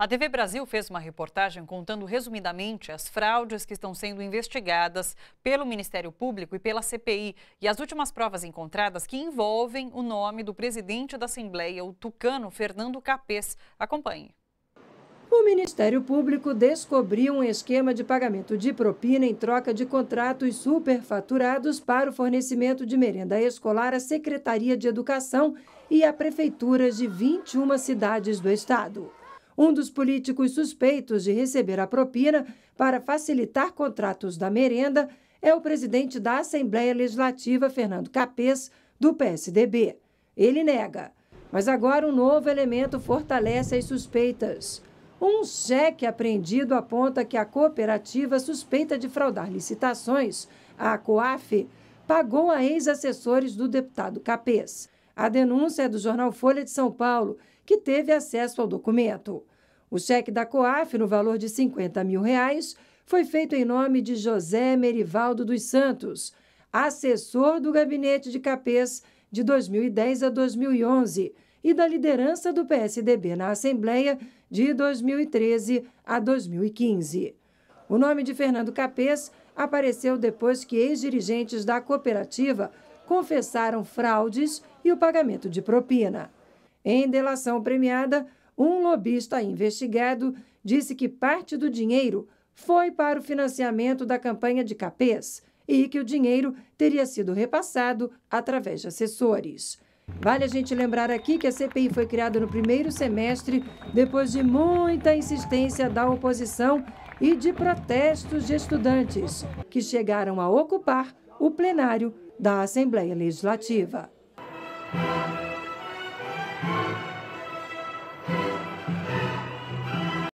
A TV Brasil fez uma reportagem contando resumidamente as fraudes que estão sendo investigadas pelo Ministério Público e pela CPI e as últimas provas encontradas que envolvem o nome do presidente da Assembleia, o tucano Fernando Capês. Acompanhe. O Ministério Público descobriu um esquema de pagamento de propina em troca de contratos superfaturados para o fornecimento de merenda escolar à Secretaria de Educação e a prefeituras de 21 cidades do estado um dos políticos suspeitos de receber a propina para facilitar contratos da merenda é o presidente da Assembleia Legislativa, Fernando Capês, do PSDB. Ele nega. Mas agora um novo elemento fortalece as suspeitas. Um cheque apreendido aponta que a cooperativa suspeita de fraudar licitações, a COAF, pagou a ex-assessores do deputado Capês. A denúncia é do jornal Folha de São Paulo, que teve acesso ao documento. O cheque da COAF, no valor de 50 mil reais, foi feito em nome de José Merivaldo dos Santos, assessor do gabinete de Capês de 2010 a 2011 e da liderança do PSDB na Assembleia de 2013 a 2015. O nome de Fernando Capês apareceu depois que ex-dirigentes da cooperativa confessaram fraudes e o pagamento de propina. Em delação premiada, um lobista investigado disse que parte do dinheiro foi para o financiamento da campanha de Capês e que o dinheiro teria sido repassado através de assessores. Vale a gente lembrar aqui que a CPI foi criada no primeiro semestre, depois de muita insistência da oposição e de protestos de estudantes, que chegaram a ocupar o plenário da Assembleia Legislativa.